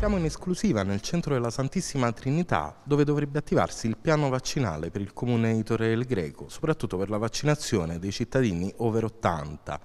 Siamo in esclusiva nel centro della Santissima Trinità, dove dovrebbe attivarsi il piano vaccinale per il comune di Torre del Greco, soprattutto per la vaccinazione dei cittadini over 80.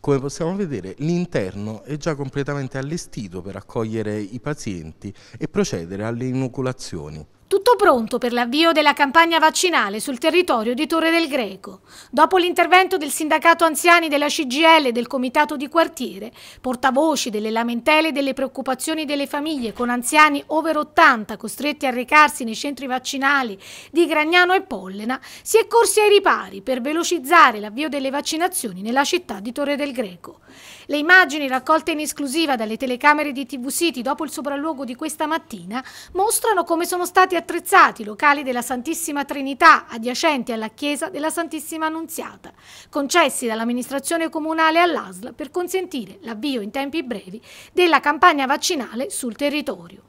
Come possiamo vedere, l'interno è già completamente allestito per accogliere i pazienti e procedere alle inoculazioni. Tutto pronto per l'avvio della campagna vaccinale sul territorio di Torre del Greco. Dopo l'intervento del sindacato anziani della CGL e del comitato di quartiere, portavoci delle lamentele e delle preoccupazioni delle famiglie con anziani over 80 costretti a recarsi nei centri vaccinali di Gragnano e Pollena, si è corsi ai ripari per velocizzare l'avvio delle vaccinazioni nella città di Torre del Greco. Le immagini raccolte in esclusiva dalle telecamere di TV City dopo il sopralluogo di questa mattina mostrano come sono stati attrezzati locali della Santissima Trinità adiacenti alla Chiesa della Santissima Annunziata, concessi dall'amministrazione comunale all'ASL per consentire l'avvio in tempi brevi della campagna vaccinale sul territorio.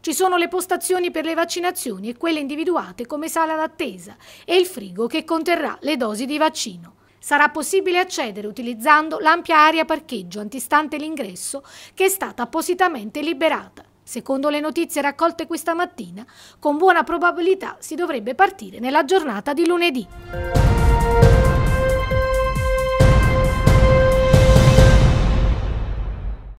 Ci sono le postazioni per le vaccinazioni e quelle individuate come sala d'attesa e il frigo che conterrà le dosi di vaccino. Sarà possibile accedere utilizzando l'ampia area parcheggio antistante l'ingresso che è stata appositamente liberata Secondo le notizie raccolte questa mattina, con buona probabilità si dovrebbe partire nella giornata di lunedì.